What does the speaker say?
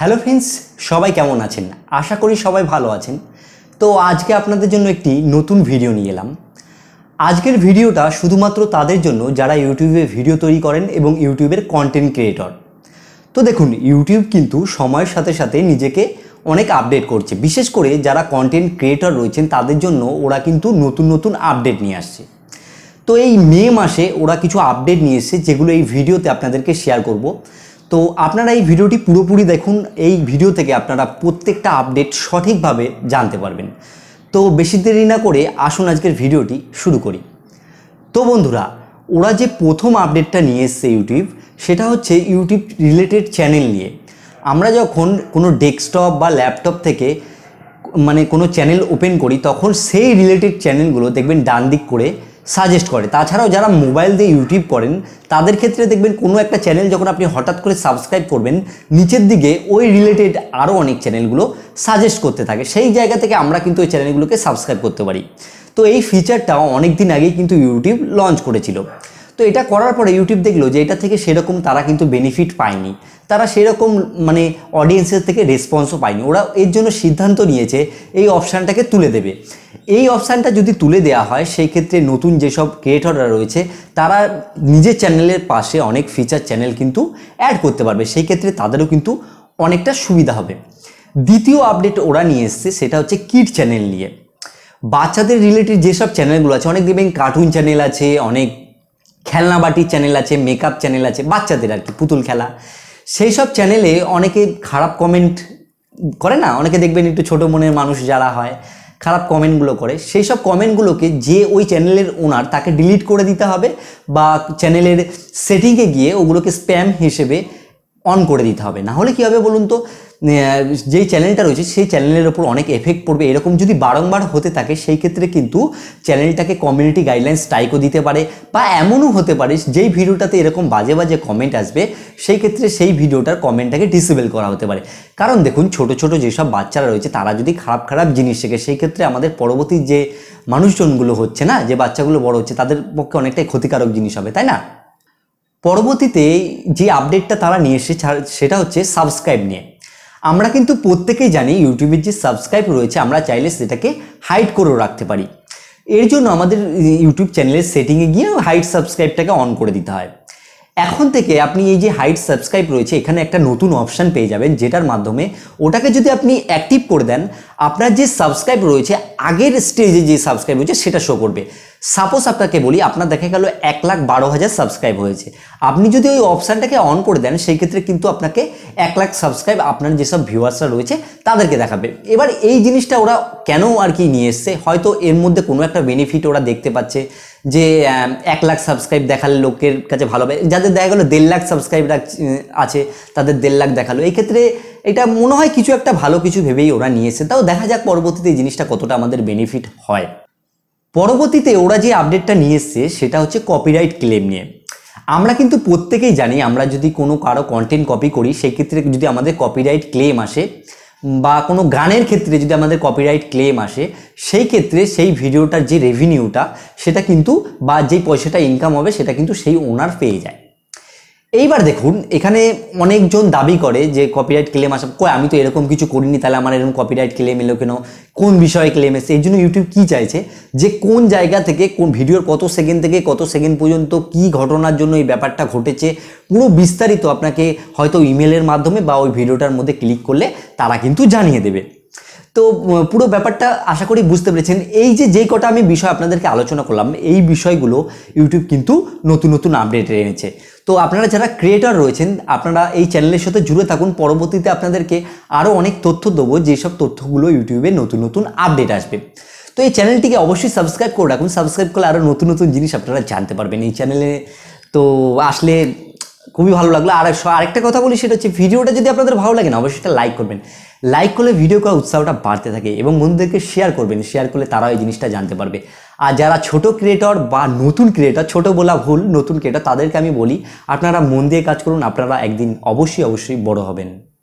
hello friends সবাই কেমন আছেন আশা করি সবাই ভালো আছেন তো আজকে আপনাদের জন্য একটি নতুন ভিডিও নিয়ে এলাম আজকের ভিডিওটা শুধুমাত্র তাদের জন্য যারা ইউটিউবে ভিডিও তৈরি করেন এবং ইউটিউবের কন্টেন্ট ক্রিয়েটর তো দেখুন ইউটিউব কিন্তু সময়ের সাথে সাথে নিজেকে অনেক আপডেট করছে বিশেষ করে যারা কন্টেন্ট ক্রিয়েটর রয়েছেন তাদের জন্য ওরা কিন্তু নতুন নতুন আপডেট নিয়ে আসছে তো এই মে মাসে ওরা কিছু আপডেট নিয়ে এসছে যেগুলো এই ভিডিওতে আপনাদেরকে শেয়ার করব তো আপনারা এই ভিডিওটি পুরোপুরি দেখুন এই ভিডিও থেকে আপনারা প্রত্যেকটা আপডেট সঠিকভাবে জানতে পারবেন তো বেশি দেরি না করে আসুন আজকের ভিডিওটি শুরু করি তো বন্ধুরা ওরা যে প্রথম আপডেটটা নিয়ে এসছে ইউটিউব সেটা হচ্ছে ইউটিউব রিলেটেড চ্যানেল নিয়ে আমরা যখন কোনো ডেস্কটপ বা ল্যাপটপ থেকে মানে কোনো চ্যানেল ওপেন করি তখন সেই রিলেটেড চ্যানেলগুলো দেখবেন ডান দিক করে সাজেস্ট করে তাছাড়াও যারা মোবাইল দিয়ে ইউটিউব করেন তাদের ক্ষেত্রে দেখবেন কোনো একটা চ্যানেল যখন আপনি হঠাৎ করে সাবস্ক্রাইব করবেন নিচের দিকে ওই রিলেটেড আরও অনেক চ্যানেলগুলো সাজেস্ট করতে থাকে সেই জায়গা থেকে আমরা কিন্তু ওই চ্যানেলগুলোকে সাবস্ক্রাইব করতে পারি তো এই ফিচারটা অনেক দিন আগেই কিন্তু ইউটিউব লঞ্চ করেছিল তো এটা করার পরে ইউটিউব দেখলো যে এটা থেকে সেরকম তারা কিন্তু বেনিফিট পায়নি তারা সেরকম মানে অডিয়েন্সের থেকে রেসপন্সও পায়নি ওরা এর জন্য সিদ্ধান্ত নিয়েছে এই অপশানটাকে তুলে দেবে এই অপশানটা যদি তুলে দেওয়া হয় সেই ক্ষেত্রে নতুন যেসব ক্রিয়েটররা রয়েছে তারা নিজের চ্যানেলের পাশে অনেক ফিচার চ্যানেল কিন্তু অ্যাড করতে পারবে সেই ক্ষেত্রে তাদেরও কিন্তু অনেকটা সুবিধা হবে দ্বিতীয় আপডেট ওরা নিয়ে এসছে সেটা হচ্ছে কিট চ্যানেল নিয়ে বাচ্চাদের রিলেটেড যেসব চ্যানেলগুলো আছে অনেক দেখবেন কার্টুন চ্যানেল আছে অনেক খেলনাবাটি চ্যানেল আছে মেকআপ চ্যানেল আছে বাচ্চাদের আর কি পুতুল খেলা সেই সব চ্যানেলে অনেকে খারাপ কমেন্ট করে না অনেকে দেখবেন একটু ছোটো মনের মানুষ যারা হয় খারাপ কমেন্টগুলো করে সেই সব কমেন্টগুলোকে যে ওই চ্যানেলের ওনার তাকে ডিলিট করে দিতে হবে বা চ্যানেলের সেটিংয়ে গিয়ে ওগুলোকে স্প্যাম হিসেবে অন করে দিতে হবে না হলে কী হবে বলুন তো যেই চ্যানেলটা রয়েছে সেই চ্যানেলের ওপর অনেক এফেক্ট পড়বে এরকম যদি বারংবার হতে থাকে সেই ক্ষেত্রে কিন্তু চ্যানেলটাকে কমিউনিটি গাইডলাইন স্ট্রাইকও দিতে পারে বা এমনও হতে পারে যেই ভিডিওটাতে এরকম বাজে বাজে কমেন্ট আসবে সেই ক্ষেত্রে সেই ভিডিওটার কমেন্টটাকে ডিসেবল করা হতে পারে কারণ দেখুন ছোট ছোট যেসব বাচ্চারা রয়েছে তারা যদি খারাপ খারাপ জিনিস শেখে সেই ক্ষেত্রে আমাদের পরবর্তী যে মানুষজনগুলো হচ্ছে না যে বাচ্চাগুলো বড় হচ্ছে তাদের পক্ষে অনেকটাই ক্ষতিকারক জিনিস হবে তাই না পরবর্তীতে যে আপডেটটা তারা নিয়ে এসেছে সেটা হচ্ছে সাবস্ক্রাইব নিয়ে আমরা কিন্তু প্রত্যেকেই জানি ইউটিউবের যে সাবস্ক্রাইব রয়েছে আমরা চাইলে সেটাকে হাইড করেও রাখতে পারি এর জন্য আমাদের ইউটিউব চ্যানেলের সেটিংয়ে গিয়ে হাইট সাবস্ক্রাইবটাকে অন করে দিতে হয় এখন থেকে আপনি এই যে হাইট সাবস্ক্রাইব রয়েছে এখানে একটা নতুন অপশান পেয়ে যাবেন যেটার মাধ্যমে ওটাকে যদি আপনি অ্যাক্টিভ করে দেন আপনার যে সাবস্ক্রাইব রয়েছে আগের স্টেজে যে সাবস্ক্রাইব রয়েছে সেটা শো করবে সাপোজ আপনাকে বলি আপনার দেখা গেল এক লাখ বারো হাজার সাবস্ক্রাইব হয়েছে আপনি যদি ওই অপশানটাকে অন করে দেন সেই ক্ষেত্রে কিন্তু আপনাকে এক লাখ সাবস্ক্রাইব আপনার যেসব ভিউয়ার্সরা রয়েছে তাদেরকে দেখাবে এবার এই জিনিসটা ওরা কেন আর কি নিয়ে এসছে হয়তো এর মধ্যে কোনো একটা বেনিফিট ওরা দেখতে পাচ্ছে যে এক লাখ সাবস্ক্রাইব দেখালে লোকের কাছে ভালো হবে যাদের দেখা গেলো দেড় লাখ সাবস্ক্রাইব আছে তাদের দেড় লাখ দেখালো এই ক্ষেত্রে এটা মনে হয় কিছু একটা ভালো কিছু ভেবেই ওরা নিয়েছে তাও দেখা যাক পরবর্তীতে এই জিনিসটা কতটা আমাদের বেনিফিট হয় পরবর্তীতে ওরা যে আপডেটটা নিয়ে এসছে সেটা হচ্ছে কপিরাইট ক্লেম নিয়ে আমরা কিন্তু প্রত্যেকেই জানি আমরা যদি কোনো কারো কন্টেন্ট কপি করি সেক্ষেত্রে যদি আমাদের কপিরাইট ক্লেম আসে বা কোনো গানের ক্ষেত্রে যদি আমাদের কপিরাইট ক্লেম আসে সেই ক্ষেত্রে সেই ভিডিওটার যে রেভিনিউটা সেটা কিন্তু বা যে পয়সাটা ইনকাম হবে সেটা কিন্তু সেই ওনার পেয়ে যায় এইবার দেখুন এখানে অনেকজন দাবি করে যে কপিরাইট ক্লেম আসা কয় আমি তো এরকম কিছু করিনি তাহলে আমার এরকম কপিরাইট ক্লেম এলো কেন কোন বিষয়ে ক্লেম এসে এই জন্য ইউটিউব কী চাইছে যে কোন জায়গা থেকে কোন ভিডিওর কত সেকেন্ড থেকে কত সেকেন্ড পর্যন্ত কি ঘটনার জন্য এই ব্যাপারটা ঘটেছে পুরো বিস্তারিত আপনাকে হয়তো ইমেলের মাধ্যমে বা ওই ভিডিওটার মধ্যে ক্লিক করলে তারা কিন্তু জানিয়ে দেবে তো পুরো ব্যাপারটা আশা করি বুঝতে পেরেছেন এই যে যে কটা আমি বিষয় আপনাদেরকে আলোচনা করলাম এই বিষয়গুলো ইউটিউব কিন্তু নতুন নতুন আপডেট এনেছে তো আপনারা যারা ক্রিয়েটার রয়েছেন আপনারা এই চ্যানেলের সাথে জুড়ে থাকুন পরবর্তীতে আপনাদেরকে আরও অনেক তথ্য দেবো যেসব তথ্যগুলো ইউটিউবে নতুন নতুন আপডেট আসবে তো এই চ্যানেলটিকে অবশ্যই সাবস্ক্রাইব করে রাখুন সাবস্ক্রাইব করলে আরও নতুন নতুন জিনিস আপনারা জানতে পারবেন এই চ্যানেলে তো আসলে খুবই ভালো লাগলো আর আরেকটা কথা বলি সেটা হচ্ছে ভিডিওটা যদি আপনাদের ভালো লাগে না অবশ্যই সেটা লাইক করবেন লাইক করলে ভিডিও করার উৎসাহটা বাড়তে থাকে এবং বন্ধুদেরকে শেয়ার করবেন শেয়ার করলে তারাও এই জিনিসটা জানতে পারবে আর যারা ছোট ক্রিয়েটর বা নতুন ক্রিয়েটর ছোট বলা ভুল নতুন ক্রিয়েটর তাদেরকে আমি বলি আপনারা মন দিয়ে কাজ করুন আপনারা একদিন অবশ্যই অবশ্যই বড় হবেন